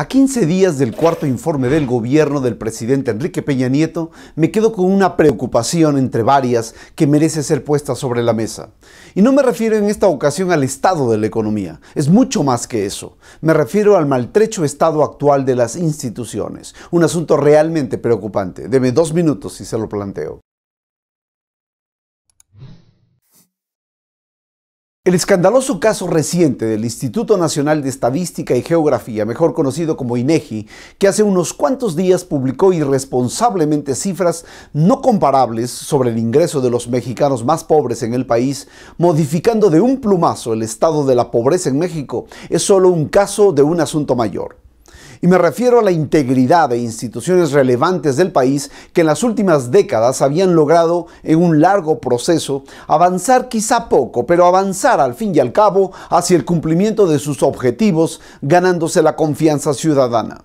A 15 días del cuarto informe del gobierno del presidente Enrique Peña Nieto, me quedo con una preocupación entre varias que merece ser puesta sobre la mesa. Y no me refiero en esta ocasión al estado de la economía, es mucho más que eso. Me refiero al maltrecho estado actual de las instituciones, un asunto realmente preocupante. Deme dos minutos si se lo planteo. El escandaloso caso reciente del Instituto Nacional de Estadística y Geografía, mejor conocido como INEGI, e que hace unos cuantos días publicó irresponsablemente cifras no comparables sobre el ingreso de los mexicanos más pobres en el país, modificando de un plumazo el estado de la pobreza en México, es solo un caso de un asunto mayor y me refiero a la integridad de instituciones relevantes del país que en las últimas décadas habían logrado, en un largo proceso, avanzar quizá poco, pero avanzar al fin y al cabo hacia el cumplimiento de sus objetivos, ganándose la confianza ciudadana.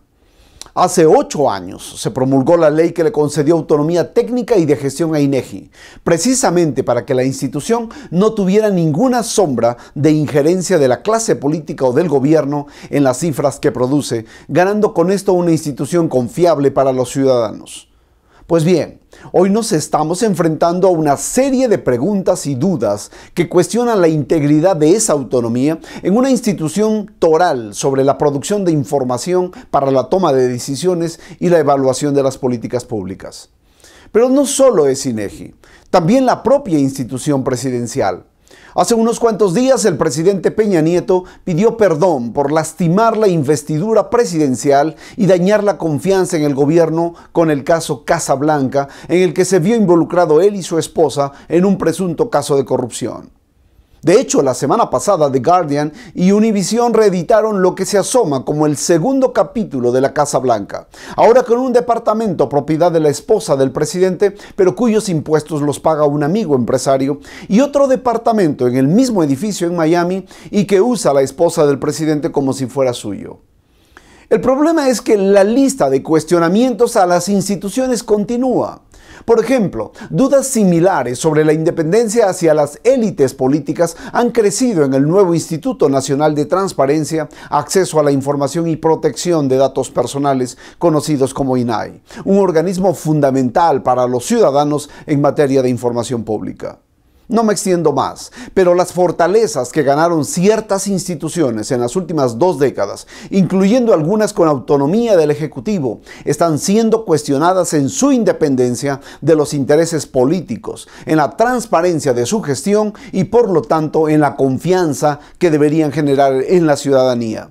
Hace ocho años se promulgó la ley que le concedió autonomía técnica y de gestión a INEGI, e precisamente para que la institución no tuviera ninguna sombra de injerencia de la clase política o del gobierno en las cifras que produce, ganando con esto una institución confiable para los ciudadanos. Pues bien, hoy nos estamos enfrentando a una serie de preguntas y dudas que cuestionan la integridad de esa autonomía en una institución toral sobre la producción de información para la toma de decisiones y la evaluación de las políticas públicas. Pero no solo es INEGI, también la propia institución presidencial Hace unos cuantos días el presidente Peña Nieto pidió perdón por lastimar la investidura presidencial y dañar la confianza en el gobierno con el caso Casablanca, en el que se vio involucrado él y su esposa en un presunto caso de corrupción. De hecho, la semana pasada The Guardian y Univision reeditaron lo que se asoma como el segundo capítulo de la Casa Blanca, ahora con un departamento propiedad de la esposa del presidente, pero cuyos impuestos los paga un amigo empresario, y otro departamento en el mismo edificio en Miami y que usa a la esposa del presidente como si fuera suyo. El problema es que la lista de cuestionamientos a las instituciones continúa. Por ejemplo, dudas similares sobre la independencia hacia las élites políticas han crecido en el nuevo Instituto Nacional de Transparencia, Acceso a la Información y Protección de Datos Personales, conocidos como INAI, un organismo fundamental para los ciudadanos en materia de información pública. No me extiendo más, pero las fortalezas que ganaron ciertas instituciones en las últimas dos décadas, incluyendo algunas con autonomía del Ejecutivo, están siendo cuestionadas en su independencia de los intereses políticos, en la transparencia de su gestión y por lo tanto en la confianza que deberían generar en la ciudadanía.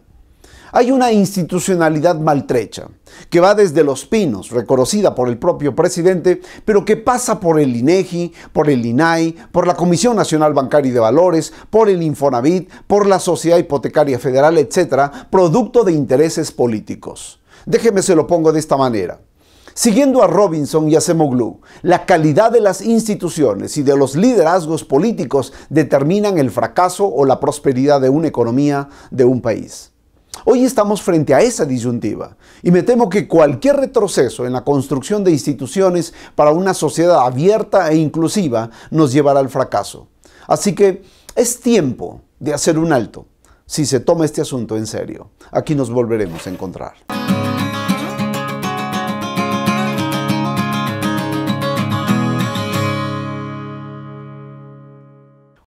Hay una institucionalidad maltrecha, que va desde Los Pinos, reconocida por el propio presidente, pero que pasa por el INEGI, por el INAI, por la Comisión Nacional Bancaria y de Valores, por el Infonavit, por la Sociedad Hipotecaria Federal, etcétera, producto de intereses políticos. Déjeme se lo pongo de esta manera. Siguiendo a Robinson y a Semoglu, la calidad de las instituciones y de los liderazgos políticos determinan el fracaso o la prosperidad de una economía, de un país. Hoy estamos frente a esa disyuntiva y me temo que cualquier retroceso en la construcción de instituciones para una sociedad abierta e inclusiva nos llevará al fracaso. Así que es tiempo de hacer un alto si se toma este asunto en serio. Aquí nos volveremos a encontrar.